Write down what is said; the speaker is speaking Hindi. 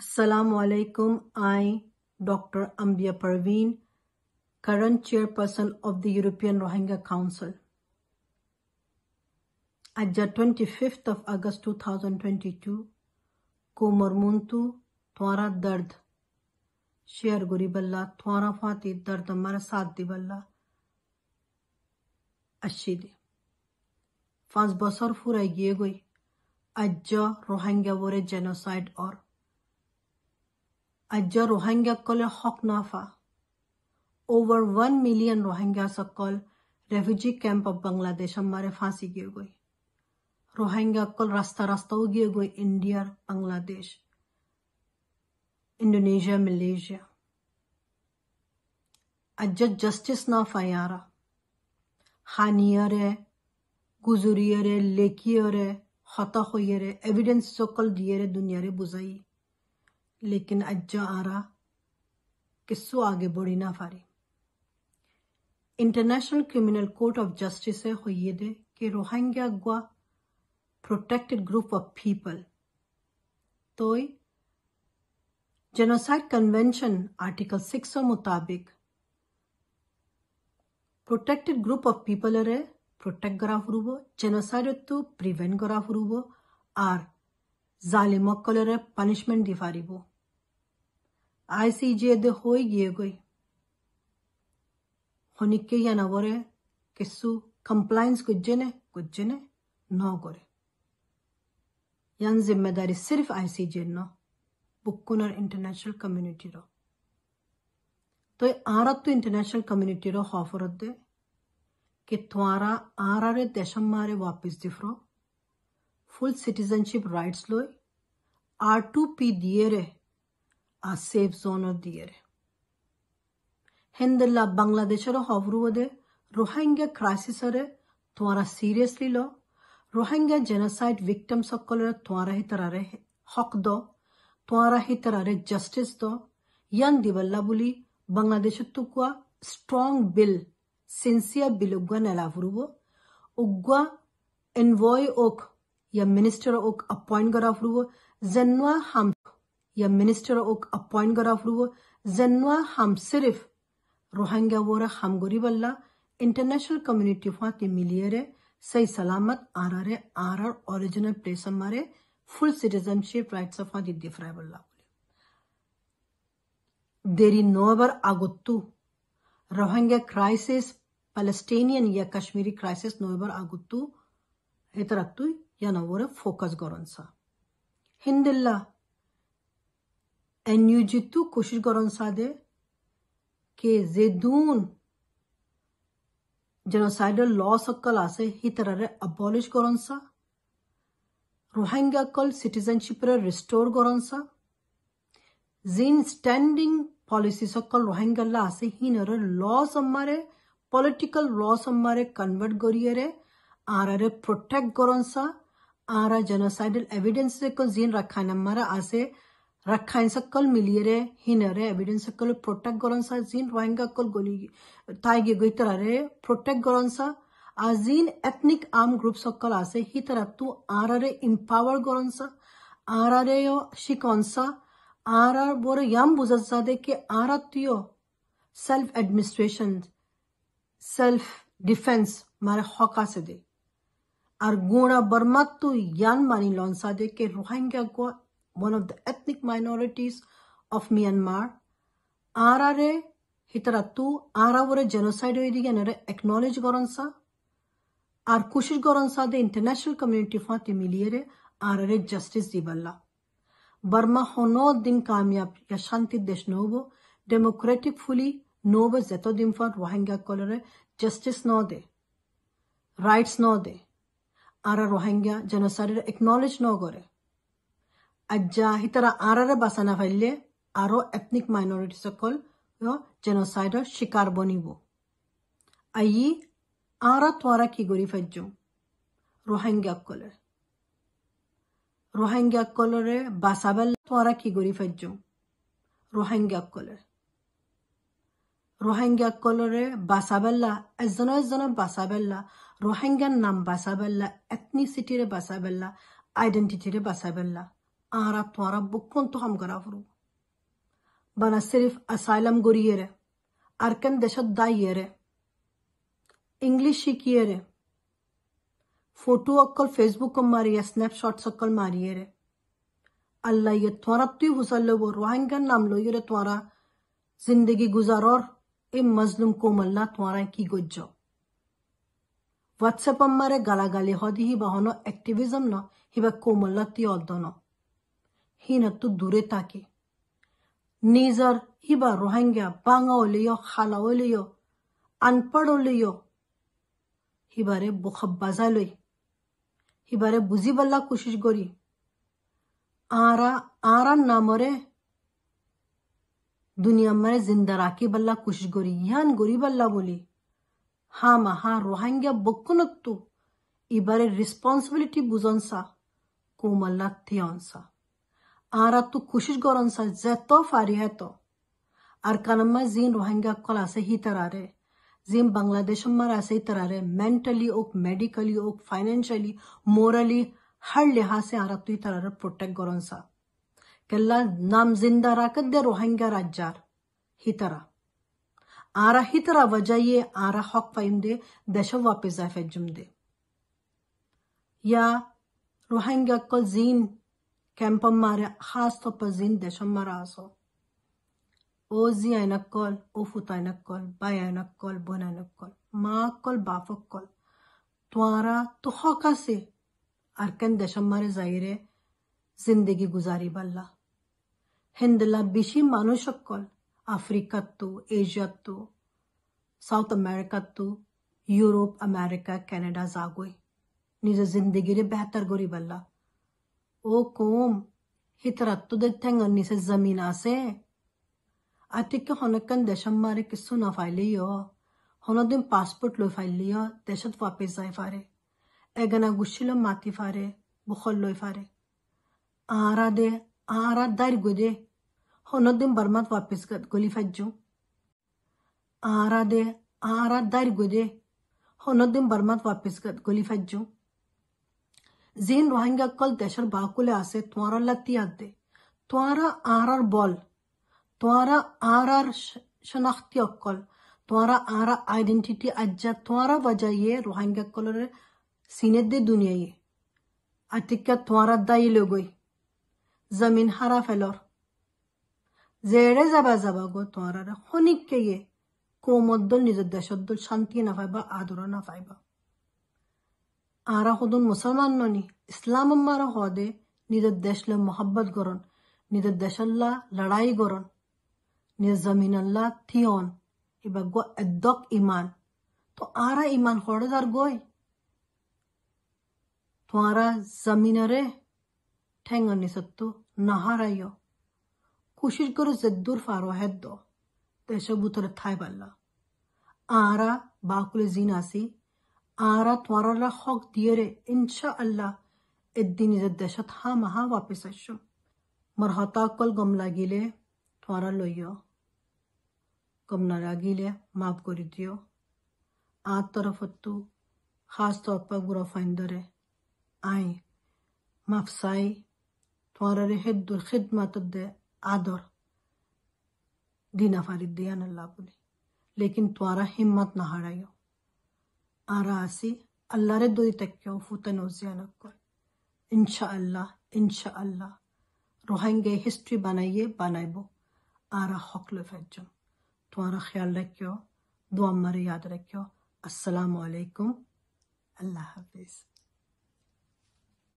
Assalamualaikum. I, Dr. Ambia Parveen, current chairperson of the European Rohingya Council. At the 25th of August 2022, को मरमुंतु त्वारा दर्द शेयर गुरी बल्ला त्वारा फाती दर्द मर साथ दी बल्ला अच्छी दी फांस बसर फुरा ये गई अज्जा रोहिंग्या वोरे जेनोसाइड और Ajja Rohingyakkol Hok Nafa. Over 1 million Rohingyas akkol refugee camp of Bangladesh amare ফাঁসি গিয়ে গই রোহিঙ্গা অকল রাস্তা রাস্তাও গিয়ে গই ইন্ডিয়ার বাংলাদেশ ইন্ডোনেশিয়া মালয়েশিয়া আজ্জ জাস্টিস না ফায়ারা হানিয়ারে গুজুরিয়ারে লেকিয়রে হতা হইয়ারে এভিডেন্স সকল দিয়েরে দুনিয়ারে বুঝাই लेकिन अज्जा आरा किस्सो आगे बोड़ी ना फारी international criminal court of justice है दे कि रोहिंग्या गुआ प्रोटेक्टेड ग्रुप ऑफ पीपल तो जेनोसाइड कन्वेंशन आर्टिकल सिक्स मुताबिक प्रोटेक्टेड ग्रुप ऑफ पीपल अरे प्रोटेक्ट करा फुरुबो जेनोसाइड तो प्रिवेंट करा और आर जालिमक कलर पनिशमेंट दिफारीबो नवरे hoygiyegoi honikkeyanavore kessu कंप्लायंस कुछ ने न करे यान जिम्मेदारी सिर्फ आईसीजे न बुक्कुन और इंटरनेशनल कम्युनिटी रो तो आरत तो इंटरनेशनल कम्युनिटी रो खौफरत दे कि तुम्हारा आरा रे देशम मारे वापस दिफरो फुल सिटीजनशिप राइट्स लो आर टू पी दिए रे আ সেভ জোনো দিরে হেন্ডলা বাংলাদেশ এর হবরুবেদে রোহিঙ্গা ক্রাইসিসে তওয়ারা সিরিয়াসলি লো রোহিঙ্গা জেনসাইডVictims সকল তওয়ারা হিতরারে হক দ তওয়ারা হিতরারে জাস্টিস দ ইয়ান দিবলাবুলি বাংলাদেশ তুকুয়া স্ট্রং বিল সিনসিয়ার বিলুগন এলা ভুরুবো উগয়া এনভয়ক ইয়া মিনিস্টারক অ্যাপয়েন্ট করা ফুরুবো জেনওয়া হাম या मिनिस्टर ओक अपॉइंट करा gara जनवा हम सिर्फ रोहिंग्या Rohingya हम गोरी बल्ला इंटरनेशनल कम्युनिटी फाते मिलियरे सही सलामत आर आर आर आर ओरिजिनल प्लेस हमारे फुल सिटीजनशिप राइट्स ऑफ फाते दिफराय बल्ला देरी नोवर आगुत्तु रोहिंग्या क्राइसिस पैलेस्टीनियन या कश्मीरी क्राइसिस नोवर आगुत्तु हेतरक्तु या नोवर फोकस गोरनसा हिंदिल्ला एनयू जीतू कोशिश करो सादे कि जेदून जेनोसाइडल लॉस अक्कल आसे ही तरह अबॉलिश करोन सा रोहिंग्या कल सिटीजनशिप रे रिस्टोर करोन सा जीन स्टैंडिंग पॉलिसी सकल रोहिंग्या आसे ही नर लॉस हमारे पॉलिटिकल लॉ हमारे कन्वर्ट करिए रे आरा रे प्रोटेक्ट करोन सा आरा जेनोसाइडल एविडेंस को जीन रखा हमारा आसे রাখাইনসকল মিলিয়ে হিনরে এভিডেন্স সকল প্রোটেক্ট গরনসা জিন রোহিঙ্গা কল গলি তাইগে গৈতরারে প্রোটেক্ট গরনসা আর জিন এথনিক আর্ম গ্রুপ সকল আছে হি তারা তু আরারে ইম্পাওয়ার গরনসা আরারে শিকনসা আর আর বরে ইয়াম বুঝা যা দেখে আর তুইও সেলফ অ্যাডমিনিস্ট্রেশন সেলফ ডিফেন্স মারে হক আছে দে আর গুণা বর্মা তুই ইয়ান মানি লনসা দেখে Rohingya Goa one of the ethnic minorities of Myanmar. Arare hitaratu ara were genocide oidigenere acknowledge goronsa. Ar kushish goronsa the international community fati miliere arare justice diballa. Burma hono din kamyab yashanti deshnobo democratic fully nobo zeto dimfat Rohingya colore justice no de. Rights no de. Ara Rohingya genocide acknowledge no gore. আজ্জা আর আরারে বাঁচানা ফাইলে আরও এথনিক মাইনরিটি সকল জেনোসাইডর শিকার বনিব আই আর তোয়ারা কি গড়ি ফাইজ রোহিঙ্গা কলের রোহিঙ্গা কলরে বাঁচাবেল তোয়ারা কি গড়ি ফাইজ রোহিঙ্গা কলের রোহিঙ্গা কলরে বাসাবেল্লা এজনে এজনে বাসাবেল্লা রোহিঙ্গার নাম বাসাবেল্লা এথনিসিটিরে বাসাবেল্লা আইডেন্টিটিরে বাসাবেল্লা आरब तो आरब तो हम गरा फरू बना सिर्फ असाइलम गुरिये रे अर्कन दशत इंग्लिश शिकिए फोटो अक्कल फेसबुक को मारी या अक्कल मारिए अल्लाह ये तुम्हारा तु हुसल रोहिंगन नाम लो ये जिंदगी गुजार और ए मजलूम को मल्ला तुम्हारा की गुज्जो व्हाट्सएप अम्मारे गाला गाली हदी ही बहनो एक्टिविज्म न हिबा कोमल्ला ती তাকে নিজর হিবা রোহিঙ্গা বাঙা ওলিও খালা ওলিও আনপড় ওলিও হিবারে বোখাব্বাজা লই হিবারে বুঝিবাল্লা কুশিস করি আরা আরা নামরে দুনিয়া মারে জিন্দা রাখিবাল্লা কোশিস করি ইয়ান গরিবাল্লা বলি হা মা হা বকুনক বকুনত্তু ইবারে রেসপন্সিবিলিটি বুঝনসা কোমাল্লা থিয়নসা Aara tu kushish goronsa zetto fariheto. Arkanamma zin Rohingya kolase hitarare. Zin Bangladesh marase hitarare. Mentally ok, medically ok, financially, morally, हर लिहाज से आरा तुई तरह प्रोटेक्ट गोरनसा केल्ला नाम जिंदा राकत दे रोहिंग्या राज्यार ही तरह आरा ही तरह वजह ये आरा हक फाइम दे देश वापस जाए फेजुम दे या रोहिंग्या को जीन Kempന്മാര് ഹാസ്തൊപ്പസിൻ-ദശന്മറാസോ ഓസിയനക്കോൽ ഓഫുതനക്കോൽ ബയനക്കോൽ ബൊനനക്കോൽ മാക്കോൽ ബാഫക്കോൽ ത്വാറ തുഹോക്കാസി അർക്കൻ ദശന്മാര് സൈരെ জিন্দেগি গুজারি বাল্লা হিন্দলা বেশি মানুষকল আফ্রিকাত্তু এশিয়াত্তু সাউথ আমেরিকাত্তু ইউরোপ আমেরিকা কানাডা জাগই নিজের জিন্দেগিরে বেহতর গরি বাল্লা ও কোম হিতরাত্তু দেখতেঙ্গন নিচে জমিন আছে আতিকে হনকান দেশম মারে কিছু না ফাইলিও হনদিন পাসপোর্ট লই ফাইলিও দেশত ওয়াপিস যাই ফারে এগানা গুছিল মাতি ফারে বুখল লই ফারে আরা দে আরা দার গুদে হনদিন বার্মাত ওয়াপিস গলি ফাজ্জু আরা দে আরা দার গুদে হনদিন বার্মাত ওয়াপিস গলি ফাজ্জু জেন রোহিঙ্গাকল দেশের বাহুকুলে আছে তোমার লাতি আনতে তোমারা আর আর বল তোমারা আর আর শনাক্তি অকল তোমারা আর আইডেন্টিটি আজ্জা তোমারা বাজাইয়ে রোহিঙ্গাকলের সিনের দে দুনিয়ায় আটিকা তোমারা দায়ী লগই জমিন হারা ফেলর জেড়ে যাবা যাবা গো তোমারা খনিককে কোমদ্দল নিজের দেশদ্দল শান্তি না পাইবা আদর না পাইবা আরা হদুন মুসলমান ননি ইসলাম মারা হদে নিজের দেশলে মোহাব্বত গরন নিজের দেশাল্লা লড়াই গরন নিজের জমিন আল্লাহ থিয়ন এবার গো এদক ইমান তো আরা ইমান হরদার গই তোমারা জমিনারে ঠেঙ্গনি সত্তু নাহারাইও কোশিশ করো জেদ্দুর ফারো হেদ্দ দেশ বুতরে থাই পাল্লা আরা বাকুলে জিন আসি आरा त्वारा हॉक दियरे इंशा अल्लाह इद्दीन इज दहशत हा महा वापिस अशो मरहता कल गम लागिले त्वारा लोयो गम न लागिले माफ कर दियो आ तरफ तू खास तौर पर गुरा फाइंदर है आई माफ साई त्वारा रे हिद दुर खिदमत दे आदर दीना फारिद दिया न लापुली लेकिन त्वारा हिम्मत न हारायो arasi allare duri tekke ufutan uzianakkol inshaallah inshaallah rohange history banaye banaybo ara hoklu fejjum तुम्हारा ख्याल रखियो dua मरी yaad रखियो assalamu alaikum allah hafiz